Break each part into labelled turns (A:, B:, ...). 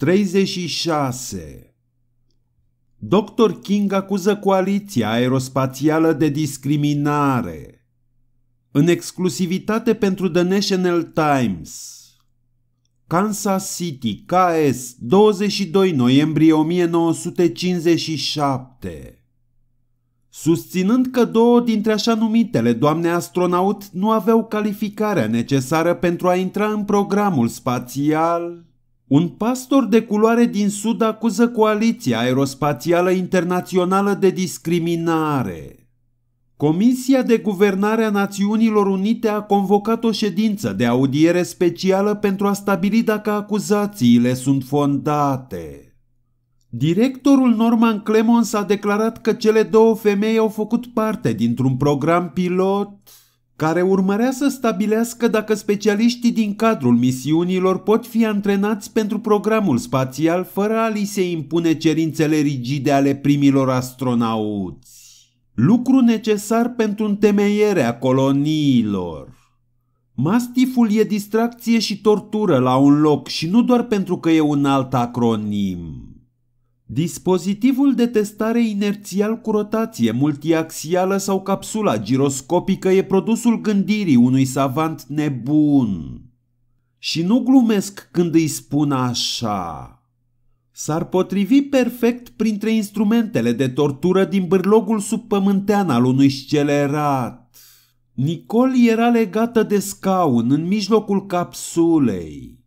A: 36. Dr. King acuză coaliția aerospațială de discriminare. În exclusivitate pentru The National Times. Kansas City, KS, 22 noiembrie 1957. Susținând că două dintre așa numitele doamne astronaut nu aveau calificarea necesară pentru a intra în programul spațial, un pastor de culoare din Sud acuză Coaliția Aerospațială Internațională de discriminare. Comisia de Guvernare a Națiunilor Unite a convocat o ședință de audiere specială pentru a stabili dacă acuzațiile sunt fondate. Directorul Norman Clemons a declarat că cele două femei au făcut parte dintr-un program pilot care urmărea să stabilească dacă specialiștii din cadrul misiunilor pot fi antrenați pentru programul spațial fără a li se impune cerințele rigide ale primilor astronauți. Lucru necesar pentru întemeierea coloniilor. Mastiful e distracție și tortură la un loc și nu doar pentru că e un alt acronim. Dispozitivul de testare inerțial cu rotație multiaxială sau capsula giroscopică e produsul gândirii unui savant nebun. Și nu glumesc când îi spun așa. S-ar potrivi perfect printre instrumentele de tortură din bârlogul subpământean al unui scelerat. Nicol era legată de scaun în mijlocul capsulei.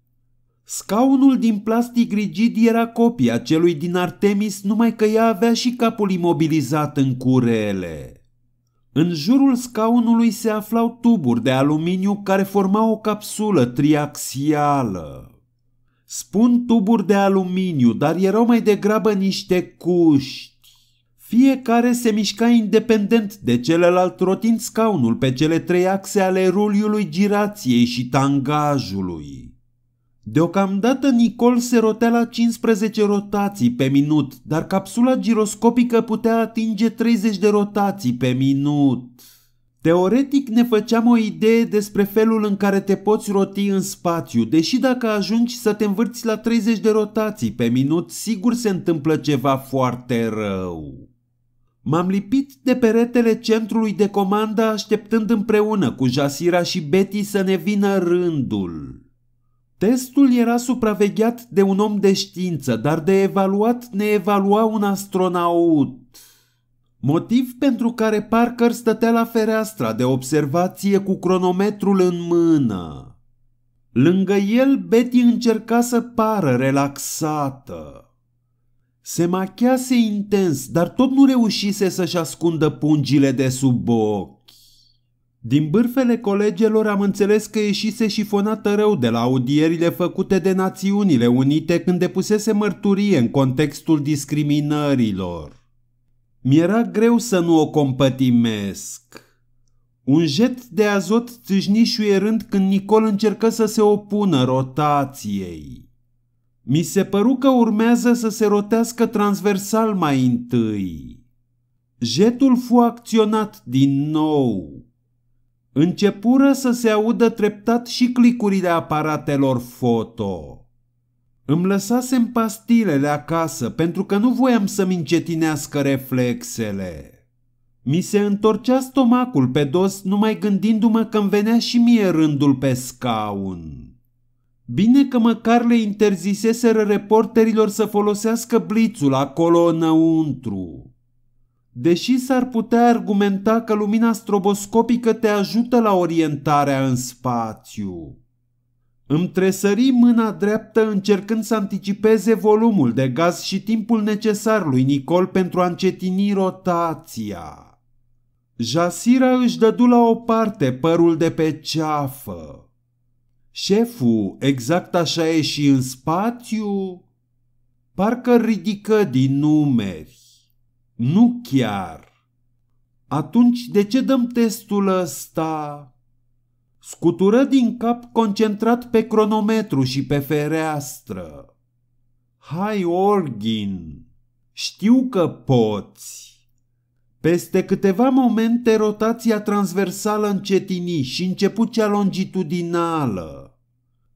A: Scaunul din plastic rigid era copia celui din Artemis, numai că ea avea și capul imobilizat în curele. În jurul scaunului se aflau tuburi de aluminiu care formau o capsulă triaxială. Spun tuburi de aluminiu, dar erau mai degrabă niște cuști. Fiecare se mișca independent de celălalt rotind scaunul pe cele trei axe ale ruliului girației și tangajului. Deocamdată Nicol se rotea la 15 rotații pe minut, dar capsula giroscopică putea atinge 30 de rotații pe minut. Teoretic ne făceam o idee despre felul în care te poți roti în spațiu, deși dacă ajungi să te învârți la 30 de rotații pe minut, sigur se întâmplă ceva foarte rău. M-am lipit de peretele centrului de comandă așteptând împreună cu Jasira și Betty să ne vină rândul. Testul era supravegheat de un om de știință, dar de evaluat ne evalua un astronaut. Motiv pentru care Parker stătea la fereastra de observație cu cronometrul în mână. Lângă el, Betty încerca să pară relaxată. Se machease intens, dar tot nu reușise să-și ascundă pungile de sub ochi. Din bârfele colegelor am înțeles că ieșise șifonată rău de la audierile făcute de Națiunile Unite când depusese mărturie în contextul discriminărilor. Mi-era greu să nu o compătimesc. Un jet de azot țâșnișuie rând când Nicol încercă să se opună rotației. Mi se păru că urmează să se rotească transversal mai întâi. Jetul fu acționat din nou începură să se audă treptat și clicurile aparatelor foto. Îmi lăsasem pastilele acasă pentru că nu voiam să-mi încetinească reflexele. Mi se întorcea stomacul pe dos numai gândindu-mă că îmi venea și mie rândul pe scaun. Bine că măcar le interziseseră reporterilor să folosească blițul acolo înăuntru. Deși s-ar putea argumenta că lumina stroboscopică te ajută la orientarea în spațiu. Îmi tresări mâna dreaptă încercând să anticipeze volumul de gaz și timpul necesar lui Nicol pentru a încetini rotația. Jasira își dădu la o parte părul de pe ceafă. Șeful, exact așa e și în spațiu? Parcă ridică din numeri. Nu chiar. Atunci de ce dăm testul ăsta? Scutură din cap concentrat pe cronometru și pe fereastră. Hai, Orgin, știu că poți. Peste câteva momente rotația transversală încetini și început cea longitudinală.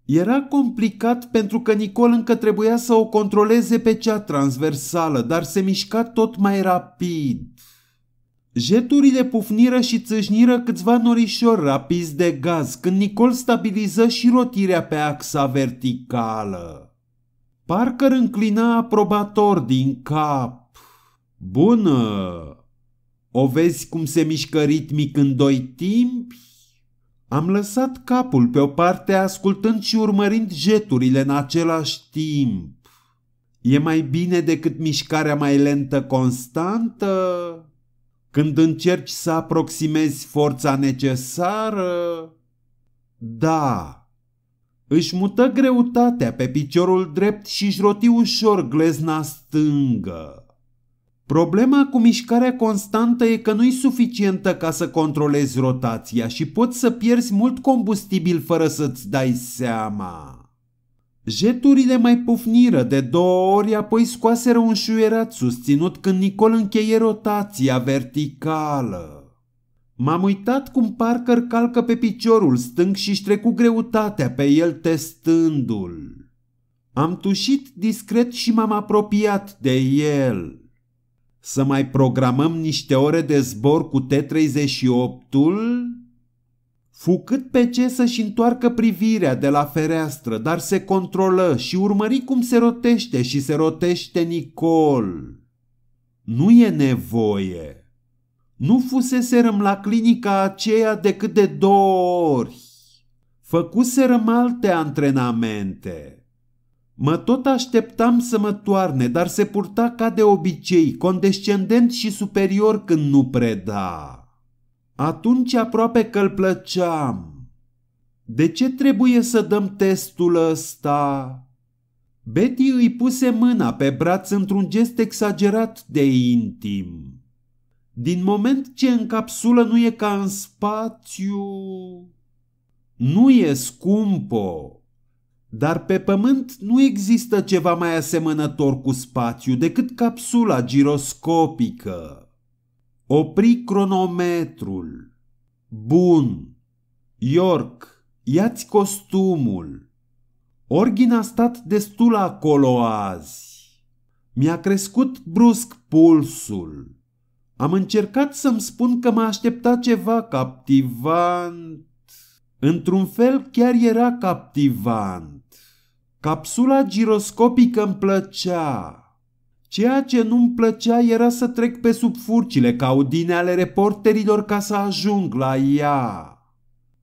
A: Era complicat pentru că Nicol încă trebuia să o controleze pe cea transversală, dar se mișca tot mai rapid. Jeturile pufniră și țâșniră câțiva norișori rapizi de gaz când Nicol stabiliză și rotirea pe axa verticală. Parker înclina aprobator din cap. Bună! O vezi cum se mișcă ritmic în doi timpi? Am lăsat capul pe o parte ascultând și urmărind jeturile în același timp. E mai bine decât mișcarea mai lentă constantă? Când încerci să aproximezi forța necesară? Da. Își mută greutatea pe piciorul drept și își roti ușor glezna stângă. Problema cu mișcarea constantă e că nu-i suficientă ca să controlezi rotația și poți să pierzi mult combustibil fără să-ți dai seama. Jeturile mai pufniră de două ori, apoi scoaseră un șuierat susținut când Nicol încheie rotația verticală. M-am uitat cum Parker calcă pe piciorul stâng și-și trecu greutatea pe el testându-l. Am tușit discret și m-am apropiat de el să mai programăm niște ore de zbor cu T-38-ul? Fu cât pe ce să-și întoarcă privirea de la fereastră, dar se controlă și urmări cum se rotește și se rotește Nicol. Nu e nevoie. Nu fuseserăm la clinica aceea decât de două ori. Făcuserăm alte antrenamente. Mă tot așteptam să mă toarne, dar se purta ca de obicei, condescendent și superior când nu preda. Atunci aproape că îl plăceam. De ce trebuie să dăm testul ăsta? Betty îi puse mâna pe braț într-un gest exagerat de intim. Din moment ce în capsulă nu e ca în spațiu... Nu e scumpo, dar pe pământ nu există ceva mai asemănător cu spațiu decât capsula giroscopică. Opri cronometrul. Bun. York, iați costumul. Orgin a stat destul acolo azi. Mi-a crescut brusc pulsul. Am încercat să-mi spun că mă aștepta ceva captivant. Într-un fel chiar era captivant. Capsula giroscopică îmi plăcea. Ceea ce nu-mi plăcea era să trec pe sub furcile caudine ale reporterilor ca să ajung la ea.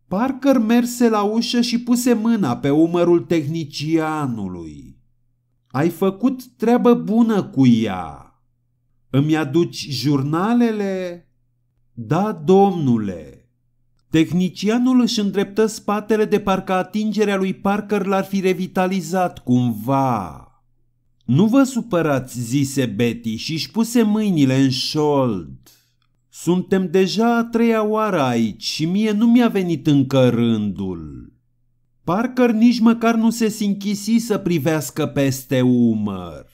A: Parker merse la ușă și puse mâna pe umărul tehnicianului. Ai făcut treabă bună cu ea. Îmi aduci jurnalele? Da, domnule. Tehnicianul își îndreptă spatele de parcă atingerea lui Parker l-ar fi revitalizat cumva. Nu vă supărați, zise Betty și își puse mâinile în șold. Suntem deja a treia oară aici și mie nu mi-a venit încă rândul. Parker nici măcar nu se sinchisi să privească peste umăr.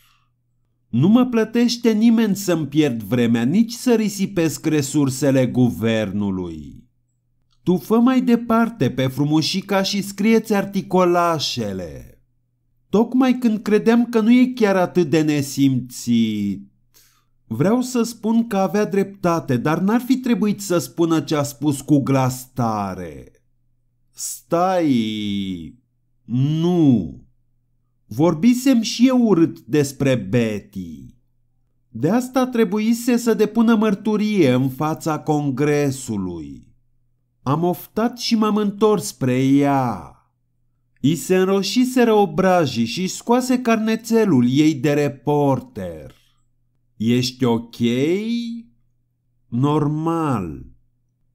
A: Nu mă plătește nimeni să-mi pierd vremea, nici să risipesc resursele guvernului. Tu fă mai departe pe frumușica și scrieți articolașele. Tocmai când credeam că nu e chiar atât de nesimțit. Vreau să spun că avea dreptate, dar n-ar fi trebuit să spună ce a spus cu glas tare. Stai! Nu! Vorbisem și eu urât despre Betty. De asta trebuise să depună mărturie în fața congresului. Am oftat și m-am întors spre ea. I se înroșiseră obrajii și scoase carnețelul ei de reporter. Ești ok? Normal.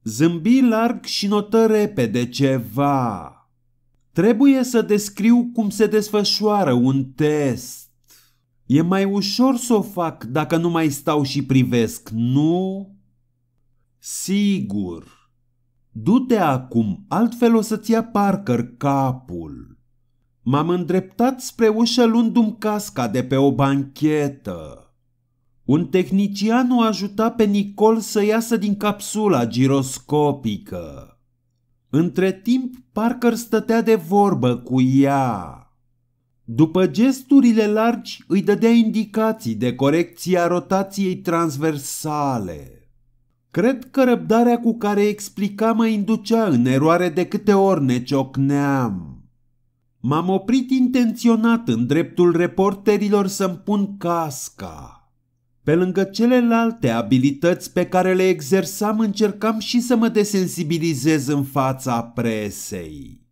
A: Zâmbi larg și notă repede ceva. Trebuie să descriu cum se desfășoară un test. E mai ușor să o fac dacă nu mai stau și privesc, nu? Sigur. Du-te acum, altfel o să-ți ia Parker capul. M-am îndreptat spre ușă luându-mi casca de pe o banchetă. Un tehnician o ajuta pe Nicol să iasă din capsula giroscopică. Între timp, Parker stătea de vorbă cu ea. După gesturile largi, îi dădea indicații de corecția rotației transversale. Cred că răbdarea cu care explica mă inducea în eroare de câte ori ne ciocneam. M-am oprit intenționat în dreptul reporterilor să-mi pun casca. Pe lângă celelalte abilități pe care le exersam, încercam și să mă desensibilizez în fața presei.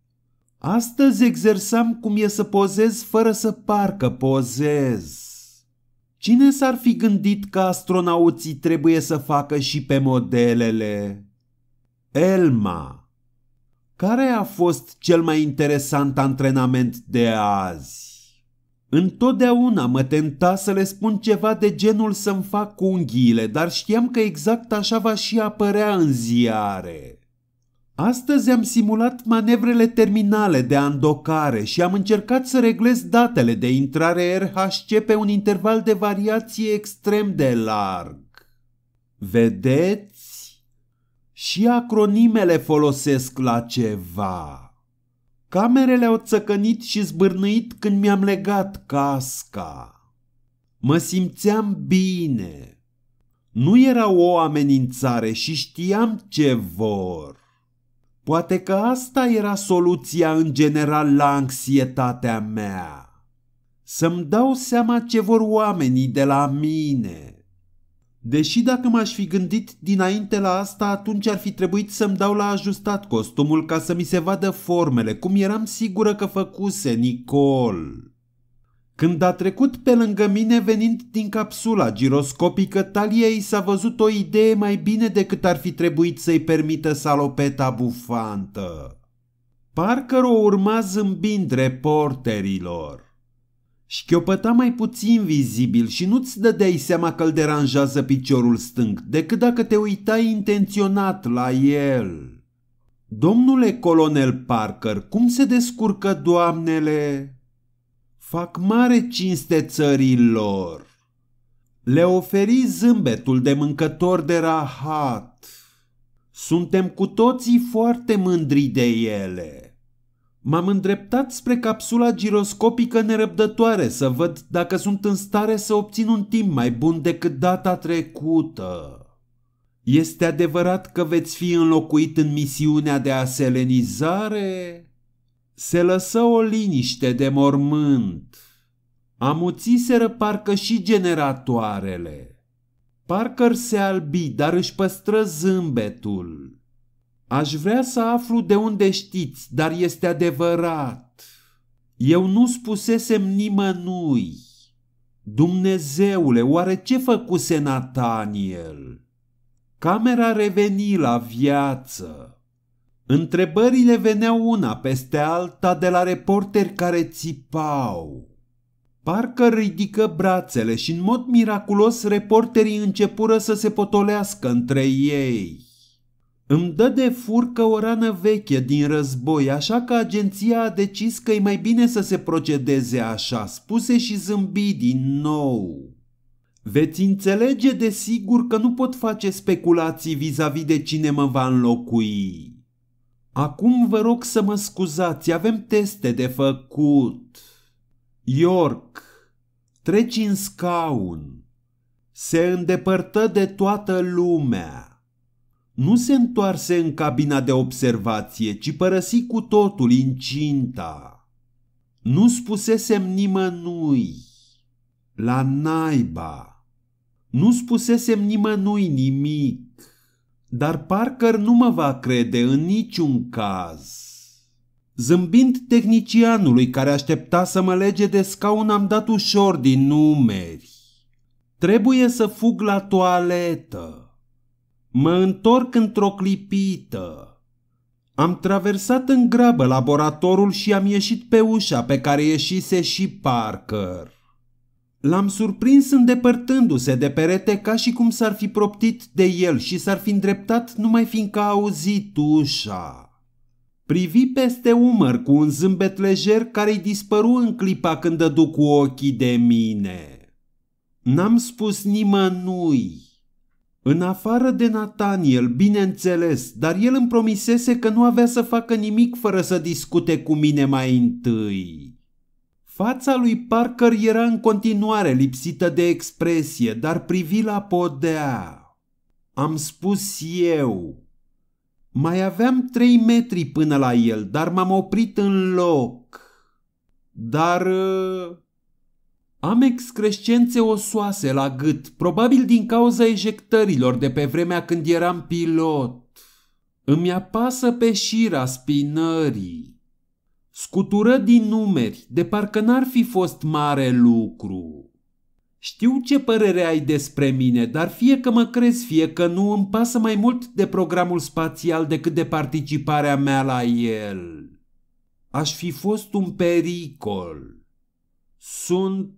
A: Astăzi exersam cum e să pozez fără să par că pozez. Cine s-ar fi gândit că astronauții trebuie să facă și pe modelele? Elma. Care a fost cel mai interesant antrenament de azi? Întotdeauna mă tenta să le spun ceva de genul să-mi fac unghiile, dar știam că exact așa va și apărea în ziare. Astăzi am simulat manevrele terminale de andocare și am încercat să reglez datele de intrare RHC pe un interval de variație extrem de larg. Vedeți? Și acronimele folosesc la ceva. Camerele au țăcănit și zbârnuit când mi-am legat casca. Mă simțeam bine. Nu era o amenințare și știam ce vor. Poate că asta era soluția în general la anxietatea mea. Să-mi dau seama ce vor oamenii de la mine. Deși dacă m-aș fi gândit dinainte la asta, atunci ar fi trebuit să-mi dau la ajustat costumul ca să mi se vadă formele, cum eram sigură că făcuse Nicole. Când a trecut pe lângă mine venind din capsula giroscopică, taliei s-a văzut o idee mai bine decât ar fi trebuit să-i permită salopeta bufantă. Parker o urma zâmbind reporterilor. Șchiopăta mai puțin vizibil și nu-ți dădeai seama că îl deranjează piciorul stâng, decât dacă te uitai intenționat la el. Domnule colonel Parker, cum se descurcă doamnele? fac mare cinste țărilor. Le oferi zâmbetul de mâncător de rahat. Suntem cu toții foarte mândri de ele. M-am îndreptat spre capsula giroscopică nerăbdătoare să văd dacă sunt în stare să obțin un timp mai bun decât data trecută. Este adevărat că veți fi înlocuit în misiunea de aselenizare? se lăsă o liniște de mormânt. Amuțiseră parcă și generatoarele. Parker se albi, dar își păstră zâmbetul. Aș vrea să aflu de unde știți, dar este adevărat. Eu nu spusesem nimănui. Dumnezeule, oare ce făcuse Nathaniel? Camera reveni la viață. Întrebările veneau una peste alta de la reporteri care țipau. Parcă ridică brațele și în mod miraculos reporterii începură să se potolească între ei. Îmi dă de furcă o rană veche din război, așa că agenția a decis că e mai bine să se procedeze așa, spuse și zâmbi din nou. Veți înțelege de sigur că nu pot face speculații vis-a-vis -vis de cine mă va înlocui. Acum vă rog să mă scuzați, avem teste de făcut. York, treci în scaun. Se îndepărtă de toată lumea. Nu se întoarse în cabina de observație, ci părăsi cu totul incinta. Nu spusesem nimănui. La naiba. Nu spusesem nimănui nimic dar Parker nu mă va crede în niciun caz. Zâmbind tehnicianului care aștepta să mă lege de scaun, am dat ușor din numeri. Trebuie să fug la toaletă. Mă întorc într-o clipită. Am traversat în grabă laboratorul și am ieșit pe ușa pe care ieșise și Parker. L-am surprins îndepărtându-se de perete ca și cum s-ar fi proptit de el și s-ar fi îndreptat numai fiindcă a auzit ușa. Privi peste umăr cu un zâmbet lejer care îi dispăru în clipa când dădu cu ochii de mine. N-am spus nimănui. În afară de Nathaniel, bineînțeles, dar el îmi promisese că nu avea să facă nimic fără să discute cu mine mai întâi. Fața lui Parker era în continuare lipsită de expresie, dar privi la podea. Am spus eu. Mai aveam trei metri până la el, dar m-am oprit în loc. Dar... Uh, am excrescențe osoase la gât, probabil din cauza ejectărilor de pe vremea când eram pilot. Îmi apasă pe șira spinării. Scutură din numeri, de parcă n-ar fi fost mare lucru. Știu ce părere ai despre mine, dar fie că mă crezi, fie că nu, îmi pasă mai mult de programul spațial decât de participarea mea la el. Aș fi fost un pericol. Sunt...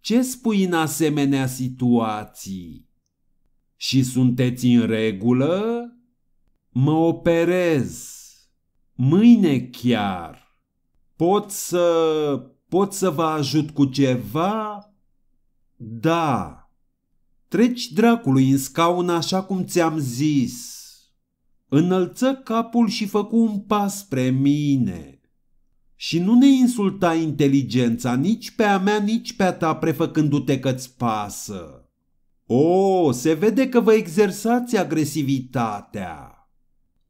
A: Ce spui în asemenea situații? Și sunteți în regulă? Mă operez mâine chiar. Pot să... pot să vă ajut cu ceva? Da. Treci dracului în scaun așa cum ți-am zis. Înălță capul și făcu un pas spre mine. Și nu ne insulta inteligența nici pe a mea, nici pe a ta, prefăcându-te că-ți pasă. O, se vede că vă exersați agresivitatea.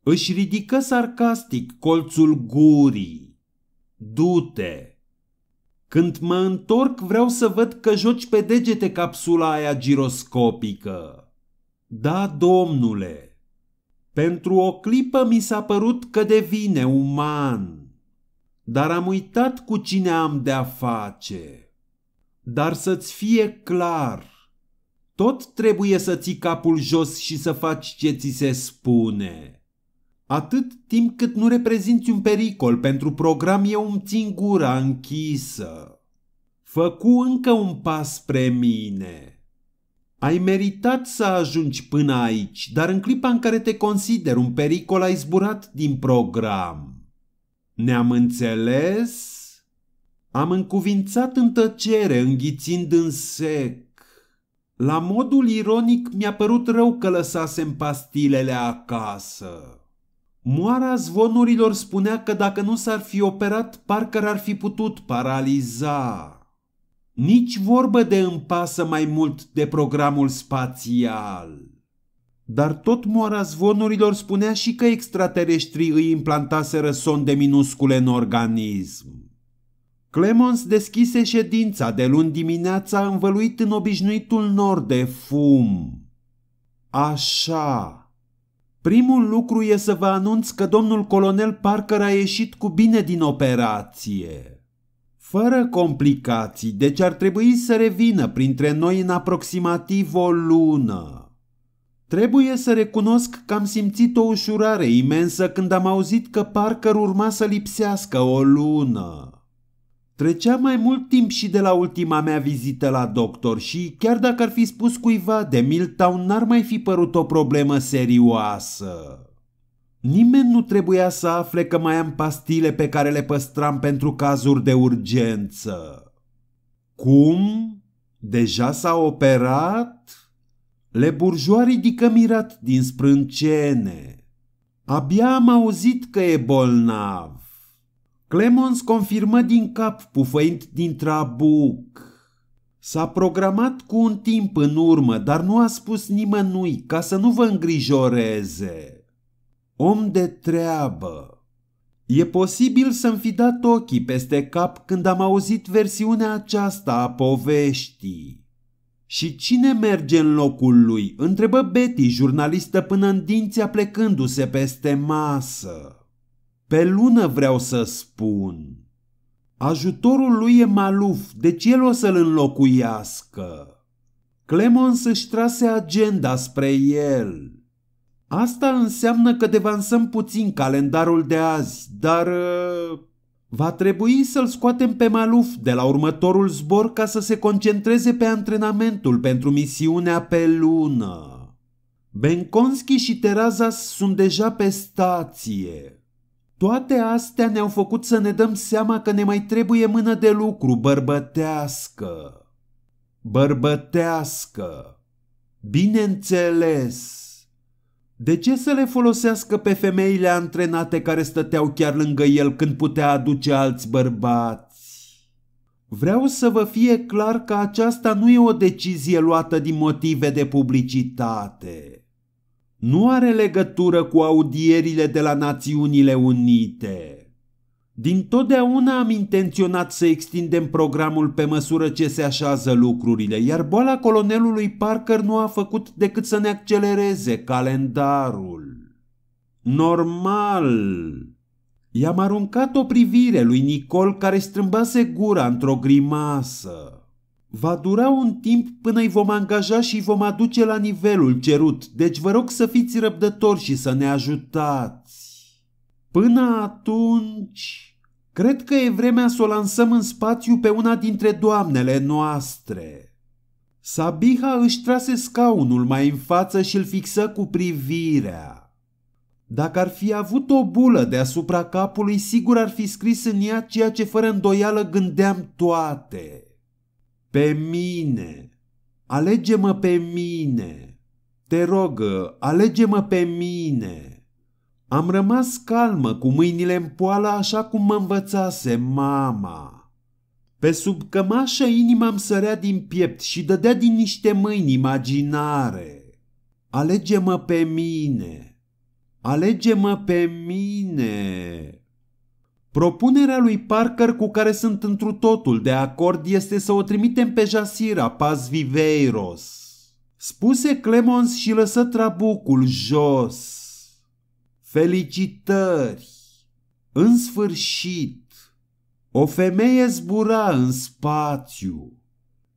A: Își ridică sarcastic colțul gurii. Du-te! Când mă întorc vreau să văd că joci pe degete capsula aia giroscopică. Da, domnule! Pentru o clipă mi s-a părut că devine uman, dar am uitat cu cine am de-a face. Dar să-ți fie clar, tot trebuie să ții capul jos și să faci ce ți se spune. Atât timp cât nu reprezinți un pericol pentru program, eu îmi țin gura închisă. Făcu încă un pas spre mine. Ai meritat să ajungi până aici, dar în clipa în care te consider un pericol ai zburat din program. Ne-am înțeles? Am încuvințat în tăcere, înghițind în sec. La modul ironic mi-a părut rău că lăsasem pastilele acasă. Moara zvonurilor spunea că dacă nu s-ar fi operat, parcă ar fi putut paraliza. Nici vorbă de împasă mai mult de programul spațial. Dar tot moara zvonurilor spunea și că extraterestrii îi implantaseră sonde minuscule în organism. Clemons deschise ședința de luni dimineața învăluit în obișnuitul nor de fum. Așa. Primul lucru e să vă anunț că domnul colonel Parker a ieșit cu bine din operație. Fără complicații, deci ar trebui să revină printre noi în aproximativ o lună. Trebuie să recunosc că am simțit o ușurare imensă când am auzit că Parker urma să lipsească o lună. Trecea mai mult timp și de la ultima mea vizită la doctor și, chiar dacă ar fi spus cuiva de Milltown, n-ar mai fi părut o problemă serioasă. Nimeni nu trebuia să afle că mai am pastile pe care le păstram pentru cazuri de urgență. Cum? Deja s-a operat? Le burjoa ridică mirat din sprâncene. Abia am auzit că e bolnav. Clemons confirmă din cap, pufăind din trabuc. S-a programat cu un timp în urmă, dar nu a spus nimănui ca să nu vă îngrijoreze. Om de treabă. E posibil să-mi fi dat ochii peste cap când am auzit versiunea aceasta a poveștii. Și cine merge în locul lui? întrebă Betty, jurnalistă până în dinți aplecându-se peste masă. Pe lună vreau să spun. Ajutorul lui e maluf, deci el o să-l înlocuiască. Clemons își trase agenda spre el. Asta înseamnă că devansăm puțin calendarul de azi, dar... Uh, va trebui să-l scoatem pe Maluf de la următorul zbor ca să se concentreze pe antrenamentul pentru misiunea pe lună. Benconski și Terazas sunt deja pe stație. Toate astea ne-au făcut să ne dăm seama că ne mai trebuie mână de lucru bărbătească. Bărbătească. Bineînțeles. De ce să le folosească pe femeile antrenate care stăteau chiar lângă el când putea aduce alți bărbați? Vreau să vă fie clar că aceasta nu e o decizie luată din motive de publicitate nu are legătură cu audierile de la Națiunile Unite. Din totdeauna am intenționat să extindem programul pe măsură ce se așează lucrurile, iar boala colonelului Parker nu a făcut decât să ne accelereze calendarul. Normal! I-am aruncat o privire lui Nicol care strâmbase gura într-o grimasă. Va dura un timp până îi vom angaja și îi vom aduce la nivelul cerut, deci vă rog să fiți răbdători și să ne ajutați. Până atunci, cred că e vremea să o lansăm în spațiu pe una dintre doamnele noastre. Sabiha își trase scaunul mai în față și îl fixă cu privirea. Dacă ar fi avut o bulă deasupra capului, sigur ar fi scris în ea ceea ce fără îndoială gândeam toate – pe mine. Alege-mă pe mine. Te rog, alege-mă pe mine. Am rămas calmă cu mâinile în poală așa cum mă învățase mama. Pe sub cămașă inima îmi sărea din piept și dădea din niște mâini imaginare. Alege-mă pe mine. Alege-mă pe mine. Propunerea lui Parker cu care sunt întru totul de acord este să o trimitem pe Jasira, Paz Viveiros. Spuse Clemons și lăsă trabucul jos. Felicitări! În sfârșit, o femeie zbura în spațiu.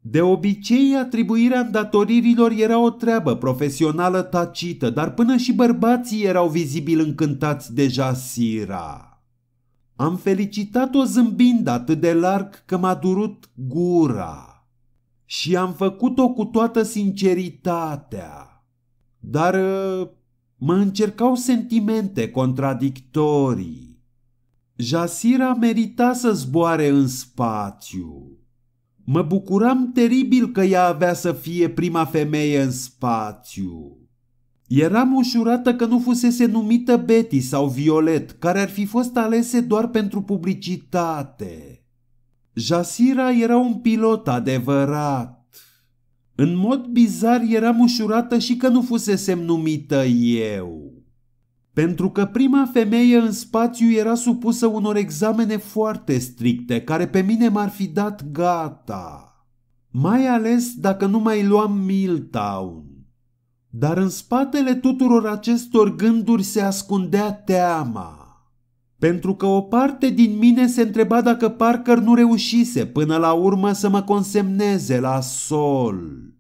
A: De obicei, atribuirea îndatoririlor era o treabă profesională tacită, dar până și bărbații erau vizibil încântați de Jasira. Am felicitat-o zâmbind atât de larg că m-a durut gura. Și am făcut-o cu toată sinceritatea. Dar ă, mă încercau sentimente contradictorii. Jasira merita să zboare în spațiu. Mă bucuram teribil că ea avea să fie prima femeie în spațiu. Eram ușurată că nu fusese numită Betty sau Violet, care ar fi fost alese doar pentru publicitate. Jasira era un pilot adevărat. În mod bizar eram ușurată și că nu fusese numită eu. Pentru că prima femeie în spațiu era supusă unor examene foarte stricte, care pe mine m-ar fi dat gata. Mai ales dacă nu mai luam Milltown. Dar în spatele tuturor acestor gânduri se ascundea teama. Pentru că o parte din mine se întreba dacă Parker nu reușise până la urmă să mă consemneze la sol.